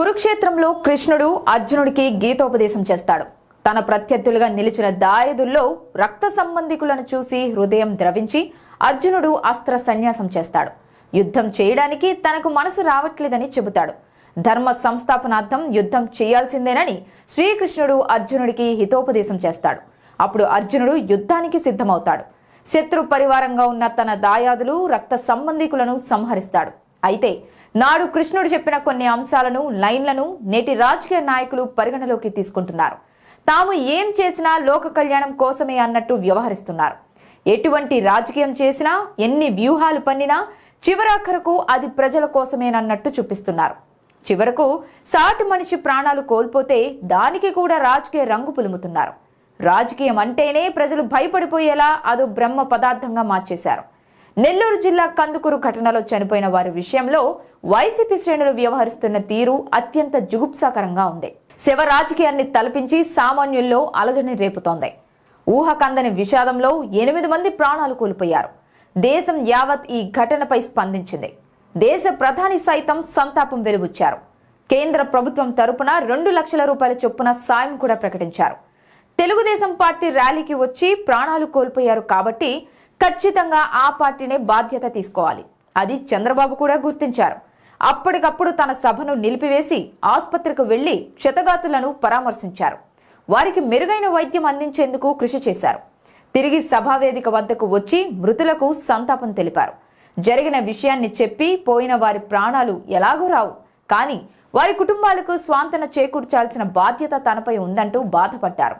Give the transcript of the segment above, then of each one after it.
కురుక్షేత్రంలో కృష్ణుడు అర్జునుడికి గీతోపదేశం చేస్తాడు తన ప్రత్యర్థులుగా నిలిచిన దాయదుల్లో రక్త సంబంధికులను చూసి హృదయం ద్రవించి అర్జునుడు అస్త్ర సన్యాసం చేస్తాడు యుద్ధం చేయడానికి తనకు మనసు రావట్లేదని చెబుతాడు ధర్మ సంస్థాపనార్థం యుద్ధం చేయాల్సిందేనని శ్రీకృష్ణుడు అర్జునుడికి హితోపదేశం చేస్తాడు అప్పుడు అర్జునుడు యుద్ధానికి సిద్ధమవుతాడు శత్రు పరివారంగా ఉన్న తన దాయాదులు రక్త సంబంధికులను సంహరిస్తాడు అయితే నాడు కృష్ణుడు చెప్పిన కొన్ని అంశాలను లైన్లను నేటి రాజకీయ నాయకులు పరిగణలోకి తీసుకుంటున్నారు తాము ఏం చేసినా లోక కళ్యాణం కోసమే అన్నట్టు వ్యవహరిస్తున్నారు ఎటువంటి రాజకీయం చేసినా ఎన్ని వ్యూహాలు పన్నినా చివరాఖరకు అది ప్రజల కోసమేనన్నట్టు చూపిస్తున్నారు చివరకు సాటి మనిషి ప్రాణాలు కోల్పోతే దానికి కూడా రాజకీయ రంగు పులుముతున్నారు రాజకీయం అంటేనే ప్రజలు భయపడిపోయేలా అదో బ్రహ్మ పదార్థంగా మార్చేశారు నెల్లూరు జిల్లా కందుకూరు ఘటనలో చనిపోయిన వారి విషయంలో వైసీపీ శ్రేణులు వ్యవహరిస్తున్న తీరు అత్యంత జుగుప్సాకరంగా ఉంది శివ రాజకీయాన్ని తలపించి సామాన్యుల్లో అలజడిని రేపుతోంది ఊహకందని విషాదంలో ఎనిమిది మంది ప్రాణాలు కోల్పోయారు దేశం యావత్ ఈ ఘటనపై స్పందించింది దేశ ప్రధాని సైతం సంతాపం వెలుగుచ్చారు కేంద్ర ప్రభుత్వం తరపున రెండు లక్షల రూపాయల చొప్పున సాయం కూడా ప్రకటించారు తెలుగుదేశం పార్టీ ర్యాలీకి వచ్చి ప్రాణాలు కోల్పోయారు కాబట్టి ఖచ్చితంగా ఆ పార్టీనే బాధ్యత తీసుకోవాలి అది చంద్రబాబు కూడా గుర్తించారు అప్పటికప్పుడు తన సభను నిలిపివేసి ఆసుపత్రికి వెళ్లి క్షతగాతులను పరామర్శించారు వారికి మెరుగైన వైద్యం అందించేందుకు కృషి చేశారు తిరిగి సభావేదిక వద్దకు వచ్చి మృతులకు సంతాపం తెలిపారు జరిగిన విషయాన్ని చెప్పి పోయిన వారి ప్రాణాలు ఎలాగూ రావు కానీ వారి కుటుంబాలకు స్వాంతన చేకూర్చాల్సిన బాధ్యత తనపై ఉందంటూ బాధపడ్డారు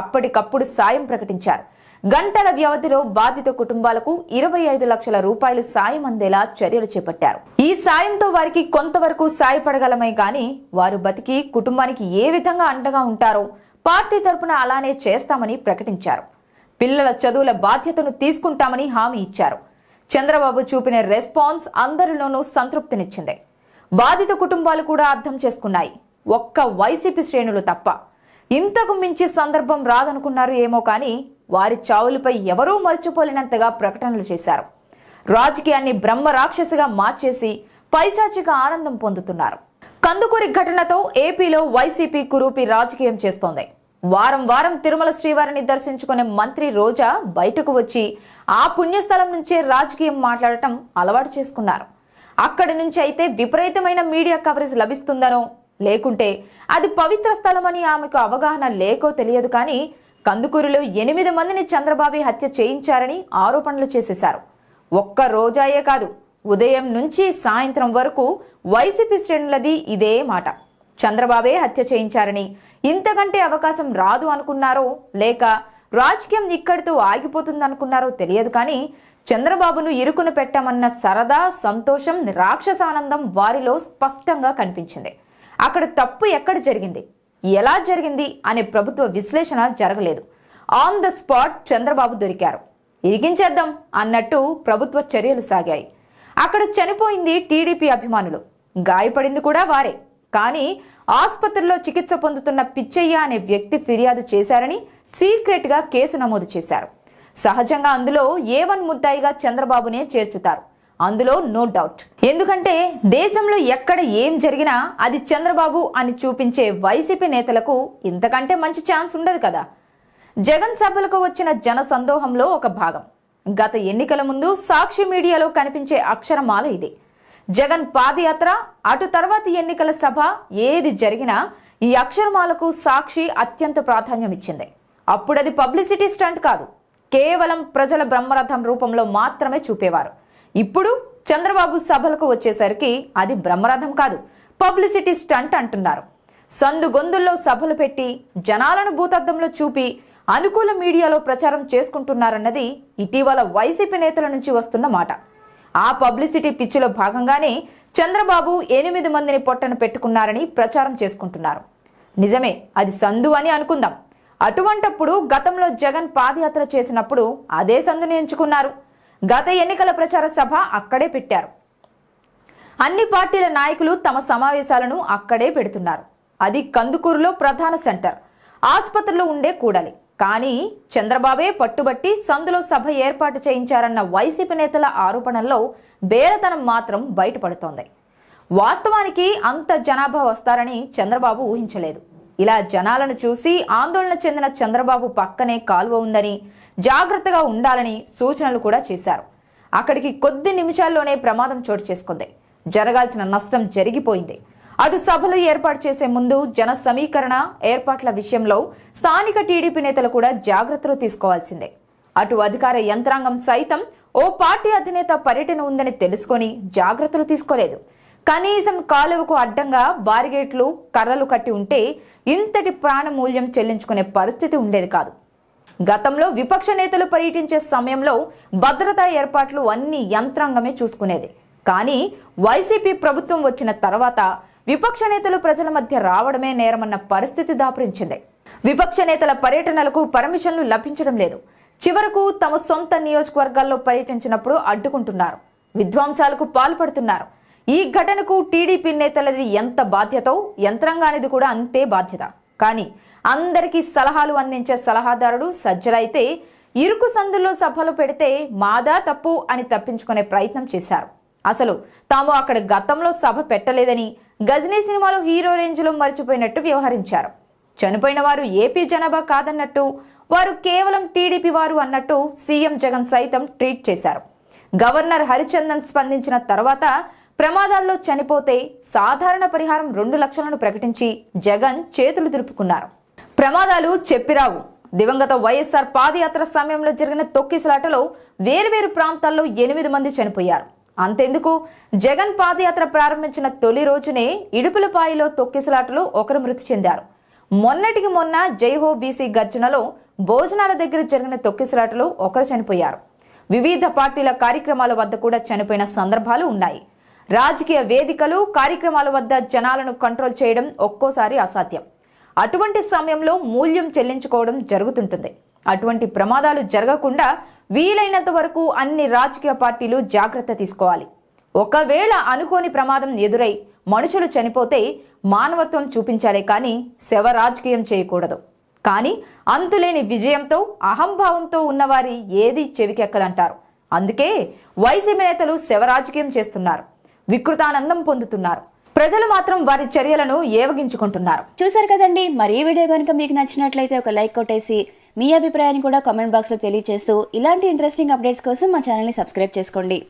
అప్పటికప్పుడు సాయం ప్రకటించారు గంటల వ్యవధిలో బాధిత కుటుంబాలకు ఇరవై ఐదు లక్షల రూపాయలు సాయం అందేలా చర్యలు చేపట్టారు ఈ సాయంతో వారికి కొంతవరకు సాయపడగలమే కానీ వారు బతికి కుటుంబానికి ఏ విధంగా అండగా ఉంటారో పార్టీ తరపున అలానే చేస్తామని ప్రకటించారు పిల్లల చదువుల బాధ్యతను తీసుకుంటామని హామీ ఇచ్చారు చంద్రబాబు చూపిన రెస్పాన్స్ అందరిలోనూ సంతృప్తినిచ్చింది బాధిత కుటుంబాలు కూడా అర్థం చేసుకున్నాయి ఒక్క వైసీపీ శ్రేణులు తప్ప ఇంతకు మించి సందర్భం రాదనుకున్నారు ఏమో కానీ వారి చావులపై ఎవరూ మర్చిపోలేనంతగా ప్రకటనలు చేశారు రాజకీయాన్ని బ్రహ్మ రాక్షసిగా మార్చేసి పైశాచిక ఆనందం పొందుతున్నారు కందుకూరి ఘటనతో ఏపీలో వైసీపీ కురూపి రాజకీయం చేస్తోంది వారం వారం తిరుమల శ్రీవారిని దర్శించుకునే మంత్రి రోజా బయటకు వచ్చి ఆ పుణ్యస్థలం నుంచే రాజకీయం మాట్లాడటం అలవాటు చేసుకున్నారు అక్కడి నుంచి అయితే విపరీతమైన మీడియా కవరేజ్ లభిస్తుందనో లేకుంటే అది పవిత్ర స్థలమని ఆమెకు అవగాహన లేకో తెలియదు కానీ కందుకూరులో ఎనిమిది మందిని చంద్రబాబు హత్య చేయించారని ఆరోపణలు చేసేశారు ఒక్క రోజాయే కాదు ఉదయం నుంచి సాయంత్రం వరకు వైసీపీ శ్రేణులది ఇదే మాట చంద్రబాబే హత్య చేయించారని ఇంతకంటే అవకాశం రాదు అనుకున్నారో లేక రాజకీయం ఇక్కడితో ఆగిపోతుందనుకున్నారో తెలియదు కానీ చంద్రబాబును ఇరుకున పెట్టమన్న సరదా సంతోషం రాక్షసానందం వారిలో స్పష్టంగా కనిపించింది అక్కడ తప్పు ఎక్కడ జరిగింది ఎలా జరిగింది అనే ప్రభుత్వ విశ్లేషణ జరగలేదు ఆన్ ద స్పాట్ చంద్రబాబు దొరికారు ఇరిగించేద్దాం అన్నట్టు ప్రభుత్వ చర్యలు సాగాయి అక్కడ చనిపోయింది టీడీపీ అభిమానులు గాయపడింది కూడా వారే కానీ ఆసుపత్రిలో చికిత్స పొందుతున్న పిచ్చయ్య అనే వ్యక్తి ఫిర్యాదు చేశారని సీక్రెట్గా కేసు నమోదు చేశారు సహజంగా అందులో ఏ వన్ ముద్దాయిగా చంద్రబాబునే చేర్చుతారు అందులో నో డౌట్ ఎందుకంటే దేశంలో ఎక్కడ ఏం జరిగినా అది చంద్రబాబు అని చూపించే వైసీపీ నేతలకు ఇంతకంటే మంచి ఛాన్స్ ఉండదు కదా జగన్ సభలకు వచ్చిన జన సందోహంలో ఒక భాగం గత ఎన్నికల ముందు సాక్షి మీడియాలో కనిపించే అక్షరమాల ఇది జగన్ పాదయాత్ర అటు తర్వాత ఎన్నికల సభ ఏది జరిగినా ఈ అక్షరమాలకు సాక్షి అత్యంత ప్రాధాన్యం ఇచ్చింది అప్పుడది పబ్లిసిటీ స్టంట్ కాదు కేవలం ప్రజల బ్రహ్మరథం రూపంలో మాత్రమే చూపేవారు ఇప్పుడు చంద్రబాబు సభలకు వచ్చేసరికి అది బ్రహ్మరథం కాదు పబ్లిసిటీ స్టంట్ అంటున్నారు సందుగొందుల్లో సభలు పెట్టి జనాలను భూతద్దంలో చూపి అనుకూల మీడియాలో ప్రచారం చేసుకుంటున్నారన్నది ఇటీవల వైసీపీ నేతల నుంచి వస్తున్న మాట ఆ పబ్లిసిటీ పిచ్చిలో భాగంగానే చంద్రబాబు ఎనిమిది మందిని పొట్టను పెట్టుకున్నారని ప్రచారం చేసుకుంటున్నారు నిజమే అది సందు అని అనుకుందాం అటువంటప్పుడు గతంలో జగన్ పాదయాత్ర చేసినప్పుడు అదే సందుని ఎంచుకున్నారు గత ఎన్నికల ప్రచార సభ అక్కడే పెట్టారు అన్ని పార్టీల నాయకులు తమ సమావేశాలను అక్కడే పెడుతున్నారు అది కందుకూరులో ప్రధాన సెంటర్ ఆసుపత్రిలో ఉండే కూడలి కానీ చంద్రబాబే పట్టుబట్టి సందులో సభ ఏర్పాటు చేయించారన్న వైసీపీ నేతల ఆరోపణల్లో బేరతనం మాత్రం బయటపడుతోంది వాస్తవానికి అంత జనాభా వస్తారని చంద్రబాబు ఊహించలేదు ఇలా జనాలను చూసి ఆందోళన చెందిన చంద్రబాబు పక్కనే కాలువ ఉందని జాగ్రత్తగా ఉండాలని సూచనలు కూడా చేశారు అక్కడికి కొద్ది నిమిషాల్లోనే ప్రమాదం చోటు చేసుకుంది జరగాల్సిన నష్టం జరిగిపోయింది అటు సభలు ఏర్పాటు చేసే ముందు జన సమీకరణ ఏర్పాట్ల విషయంలో స్థానిక టీడీపీ నేతలు కూడా జాగ్రత్తలు తీసుకోవాల్సిందే అటు అధికార యంత్రాంగం సైతం ఓ పార్టీ అధినేత పర్యటన ఉందని తెలుసుకొని జాగ్రత్తలు తీసుకోలేదు కనీసం కాలువకు అడ్డంగా బారిగేట్లు కర్రలు కట్టి ఉంటే ఇంతటి ప్రాణమూల్యం చెల్లించుకునే పరిస్థితి ఉండేది కాదు గతంలో విపక్ష నేతలు పర్యటించే సమయంలో భద్రతా ఏర్పాట్లు అన్ని యంత్రాంగమే చూసుకునేది కానీ వైసీపీ ప్రభుత్వం వచ్చిన తర్వాత విపక్ష నేతలు ప్రజల మధ్య రావడమే నేరమన్న పరిస్థితి దాపురించింది విపక్ష నేతల పర్యటనలకు పర్మిషన్లు లభించడం లేదు చివరకు తమ సొంత నియోజకవర్గాల్లో పర్యటించినప్పుడు అడ్డుకుంటున్నారు విధ్వంసాలకు పాల్పడుతున్నారు ఈ ఘటనకు టీడీపీ నేతలది ఎంత బాధ్యతో యంత్రాంగానిది కూడా అంతే బాధ్యత కానీ అందరికీ సలహాలు అందించే సలహాదారుడు సజ్జలైతే ఇరుకు సందుల్లో సభలు పెడితే మాదా తప్పు అని తప్పించుకునే ప్రయత్నం చేశారు అసలు తాము అక్కడ గతంలో సభ పెట్టలేదని గజనీ సినిమాలో హీరో రేంజ్లో మర్చిపోయినట్టు వ్యవహరించారు చనిపోయిన వారు ఏపీ జనాభా కాదన్నట్టు వారు కేవలం టీడీపీ వారు అన్నట్టు సీఎం జగన్ సైతం ట్వీట్ చేశారు గవర్నర్ హరిచందన్ స్పందించిన తర్వాత ప్రమాదాల్లో చనిపోతే సాధారణ పరిహారం రెండు లక్షలను ప్రకటించి జగన్ చేతులు తిరుపుకున్నారు ప్రమాదాలు చెప్పిరావు దివంగత వైఎస్ఆర్ పాదయాత్ర సమయంలో జరిగిన తొక్కిసలాటలో వేరువేరు ప్రాంతాల్లో ఎనిమిది మంది చనిపోయారు అంతెందుకు జగన్ పాదయాత్ర ప్రారంభించిన తొలి రోజునే ఇడుపులపాయిలో తొక్కిసలాటలో ఒకరు మృతి చెందారు మొన్నటికి మొన్న జైహో బీసీ గర్జనలో భోజనాల దగ్గర జరిగిన తొక్కిసలాటలో ఒకరు చనిపోయారు వివిధ పార్టీల కార్యక్రమాల వద్ద కూడా చనిపోయిన సందర్భాలు ఉన్నాయి రాజకీయ వేదికలు కార్యక్రమాల వద్ద జనాలను కంట్రోల్ చేయడం ఒక్కోసారి అసాధ్యం అటువంటి సమయంలో మూల్యం చెల్లించుకోవడం జరుగుతుంటుంది అటువంటి ప్రమాదాలు జరగకుండా వీలైనంత వరకు అన్ని రాజకీయ పార్టీలు జాగ్రత్త తీసుకోవాలి ఒకవేళ అనుకోని ప్రమాదం ఎదురై మనుషులు చనిపోతే మానవత్వం చూపించాలే కానీ శవ రాజకీయం చేయకూడదు కానీ అంతులేని విజయంతో అహంభావంతో ఉన్నవారి ఏది చెవికెక్కదంటారు అందుకే వైసీపీ నేతలు శవ రాజకీయం చేస్తున్నారు వికృతానందం పొందుతున్నారు ప్రజలు మాత్రం వారి చర్యలను ఏవగించుకుంటున్నారు చూశారు కదండి మరి ఈ వీడియో కనుక మీకు నచ్చినట్లయితే ఒక లైక్ కొట్టేసి మీ అభిప్రాయాన్ని కూడా కామెంట్ బాక్స్లో తెలియజేస్తూ ఇలాంటి ఇంట్రెస్టింగ్ అప్డేట్స్ కోసం మా ఛానల్ని సబ్స్క్రైబ్ చేసుకోండి